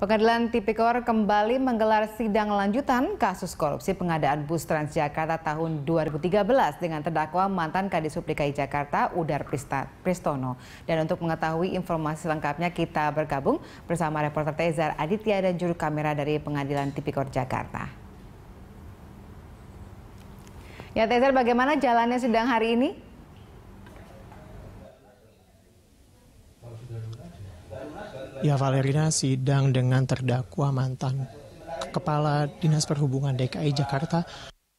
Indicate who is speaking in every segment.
Speaker 1: Pengadilan Tipikor kembali menggelar sidang lanjutan kasus korupsi pengadaan bus Transjakarta tahun 2013 dengan terdakwa mantan Kadis DKI Jakarta Udar Pristono. Dan untuk mengetahui informasi lengkapnya kita bergabung bersama reporter Tezar Aditya dan juru kamera dari Pengadilan Tipikor Jakarta. Ya Tezar, bagaimana jalannya sidang hari ini?
Speaker 2: Ya Valerina sidang dengan terdakwa mantan Kepala Dinas Perhubungan DKI Jakarta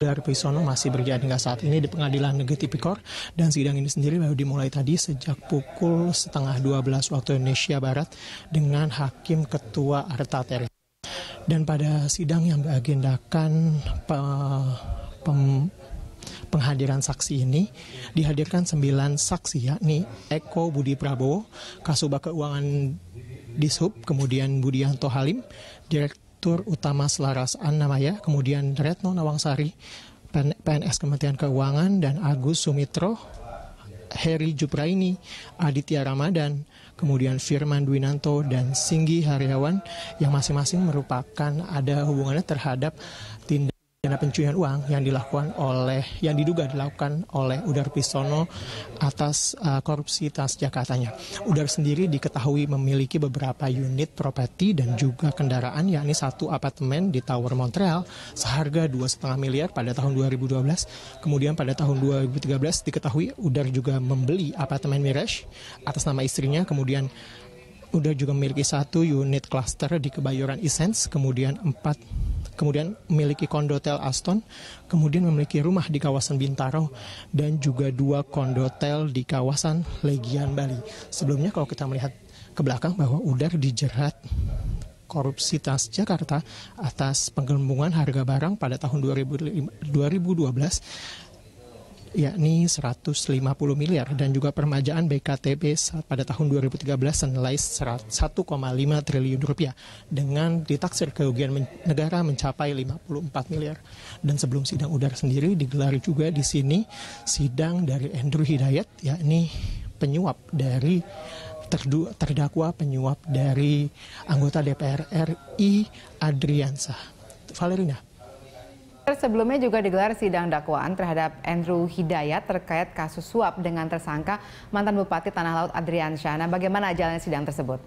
Speaker 2: dari Pisono masih berjalan hingga saat ini di Pengadilan Negeri Tipikor dan sidang ini sendiri baru dimulai tadi sejak pukul setengah 12 waktu Indonesia Barat dengan Hakim Ketua Arta Teri. Dan pada sidang yang diagendakan pe, pem, penghadiran saksi ini dihadirkan 9 saksi yakni Eko Budi Prabowo, Kasubag Keuangan Dishub, kemudian Budianto Halim, Direktur Utama Selaras Annamaya, kemudian Retno Nawangsari, PNS Kementerian Keuangan, dan Agus Sumitro, Heri Jupraini, Aditya Ramadan, kemudian Firman Dwinanto dan Singgi Haryawan yang masing-masing merupakan ada hubungannya terhadap tindakan Dana pencucian uang yang dilakukan oleh yang diduga dilakukan oleh Udar Pisono atas uh, korupsi Transjakartanya. Udar sendiri diketahui memiliki beberapa unit properti dan juga kendaraan yakni satu apartemen di Tower Montreal seharga 2,5 miliar pada tahun 2012. Kemudian pada tahun 2013 diketahui Udar juga membeli apartemen Mirage atas nama istrinya kemudian Udar juga memiliki satu unit klaster di Kebayoran Essence kemudian empat kemudian memiliki kondotel Aston, kemudian memiliki rumah di kawasan Bintaro, dan juga dua kondotel di kawasan Legian Bali. Sebelumnya kalau kita melihat ke belakang bahwa Udar dijerat korupsi Jakarta atas penggelembungan harga barang pada tahun 2012 yakni 150 miliar dan juga permajaan BKTP pada tahun 2013 senilai 1,5 triliun rupiah dengan ditaksir kerugian negara mencapai 54 miliar. Dan sebelum sidang udara sendiri digelar juga di sini sidang dari Andrew Hidayat yakni penyuap dari terdakwa penyuap dari anggota DPR RI Adriansah. Valerina,
Speaker 1: sebelumnya juga digelar sidang dakwaan terhadap Andrew Hidayat terkait kasus suap dengan tersangka mantan Bupati Tanah Laut Adrian Syana. bagaimana jalannya sidang tersebut?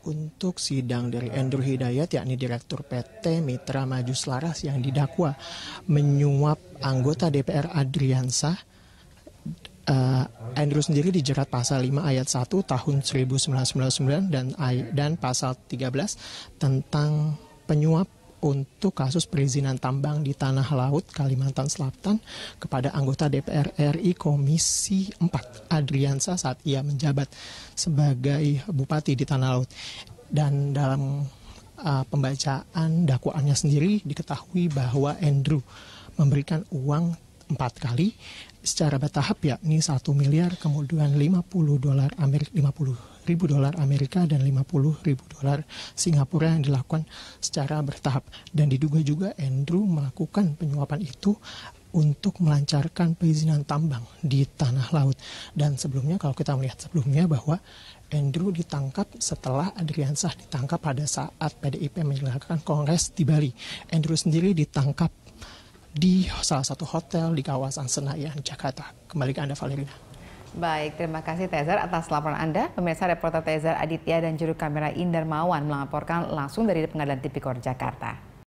Speaker 2: untuk sidang dari Andrew Hidayat yakni Direktur PT Mitra Maju Selaras yang didakwa menyuap anggota DPR Adriansah uh, eh, Andrew sendiri dijerat pasal 5 ayat 1 tahun 1999 dan dan pasal 13 tentang penyuap untuk kasus perizinan tambang di tanah laut Kalimantan Selatan kepada anggota DPR RI Komisi 4 Adriansa saat ia menjabat sebagai bupati di tanah laut. Dan dalam uh, pembacaan dakwaannya sendiri diketahui bahwa Andrew memberikan uang empat kali secara bertahap yakni 1 miliar kemudian 50 dolar Amerika 50 ribu dolar Amerika dan 50 ribu dolar Singapura yang dilakukan secara bertahap dan diduga juga Andrew melakukan penyuapan itu untuk melancarkan perizinan tambang di tanah laut dan sebelumnya kalau kita melihat sebelumnya bahwa Andrew ditangkap setelah Adrian Sah ditangkap pada saat PDIP menyelenggarakan kongres di Bali. Andrew sendiri ditangkap di salah satu hotel di kawasan Senayan, Jakarta. Kembali ke Anda, Valerina.
Speaker 1: Baik, terima kasih Tezer atas laporan Anda. Pemirsa reporter Tezer Aditya dan juru kamera Indermawan melaporkan langsung dari Pengadilan Tipikor Jakarta.